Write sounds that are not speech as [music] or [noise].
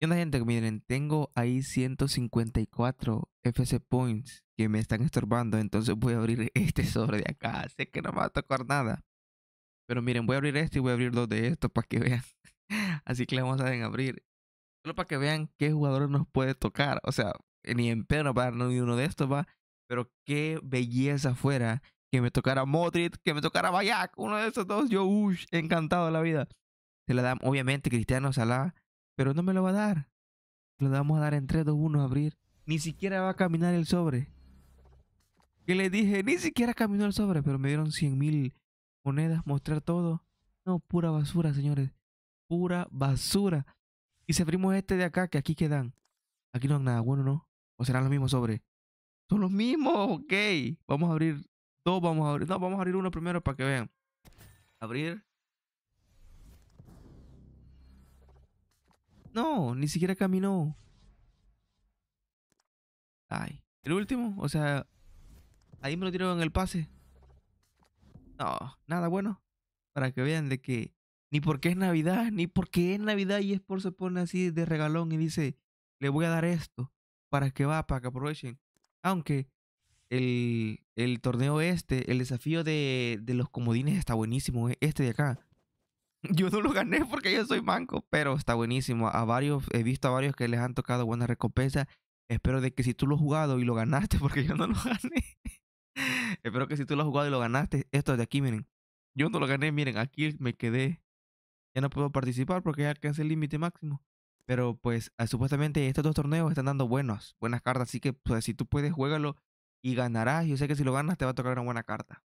Y onda gente? Miren, tengo ahí 154 FC Points que me están estorbando, entonces voy a abrir [laughs] este sobre de acá. Sé que no me va a tocar nada. Pero miren, voy a abrir este y voy a abrir dos de estos para que [laughs] vean. Así que le vamos a abrir. Solo para que vean qué jugador nos puede tocar. O sea, ni en pedo a dar ni uno de estos va. Pero qué belleza fuera que me tocara Modric, que me tocara Bayak. Uno de esos dos, yo, uff, encantado de la vida. Se la dan, obviamente, Cristiano Salah pero no me lo va a dar. Lo vamos a dar en 3, 2, 1, abrir. Ni siquiera va a caminar el sobre. Que le dije, ni siquiera caminó el sobre, pero me dieron 100 mil monedas, mostrar todo. No, pura basura, señores. Pura basura. Y si abrimos este de acá, que aquí quedan. Aquí no nada bueno, ¿no? O serán los mismos sobre. Son los mismos, ok. Vamos a abrir dos, vamos a abrir. No, vamos a abrir uno primero para que vean. Abrir. No, ni siquiera caminó. Ay. El último, o sea, ahí me lo tiró en el pase. No, nada bueno. Para que vean de que ni porque es Navidad, ni porque es Navidad y es por se pone así de regalón y dice, le voy a dar esto para que va, para que aprovechen. Aunque el, el torneo este, el desafío de, de los comodines está buenísimo, eh, este de acá. [laughs] Yo no lo gané porque yo soy manco, pero está buenísimo. A varios, he visto a varios que les han tocado buenas recompensas. Espero de que si tú lo has jugado y lo ganaste, [laughs] porque yo no lo gané. [laughs] Espero que si tú lo has jugado y lo ganaste, esto de aquí, miren. Yo no lo gané, miren, aquí me quedé. Ya no puedo participar porque ya alcancé el límite máximo. Pero pues ah, supuestamente estos dos torneos están dando buenos, buenas cartas. Así que pues, si tú puedes, juégalo y ganarás. Yo sé que si lo ganas te va a tocar una buena carta.